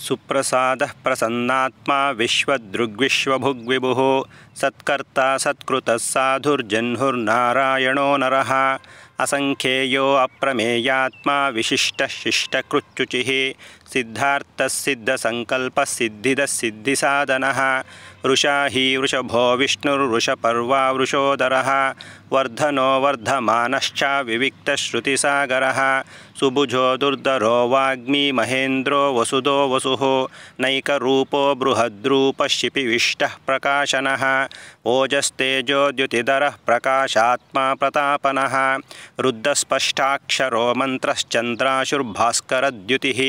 सुप्रसादः प्रसन्नात्मा विश्वदृग्विश्वभुग्विभुः सत्कर्ता सत्कृतः साधुर्जह्नुर्नारायणो नरः असङ्ख्येयो अप्रमेयात्मा विशिष्टः शिष्टकृत्युचिः सिद्धार्थस्सिद्धसङ्कल्पस्सिद्धिदस्सिद्धिसाधनः वृषा वृषभो विष्णुर्वृषपर्वा वृषोदर वर्धनो वर्धमश्चा विविक्तश्रुतिसागरः सुबुजो दुर्धरो वाग्मी महेन्द्रो वसुदो वसु नैकरूपो बृहद्रूपशिपिविष्टः प्रकाशन ओजस्तेजो द्युतिधरः प्रकाशात्मा प्रतापनः रुद्धस्पष्टाक्षरो मन्त्रश्चन्द्राशुर्भास्करद्युतिः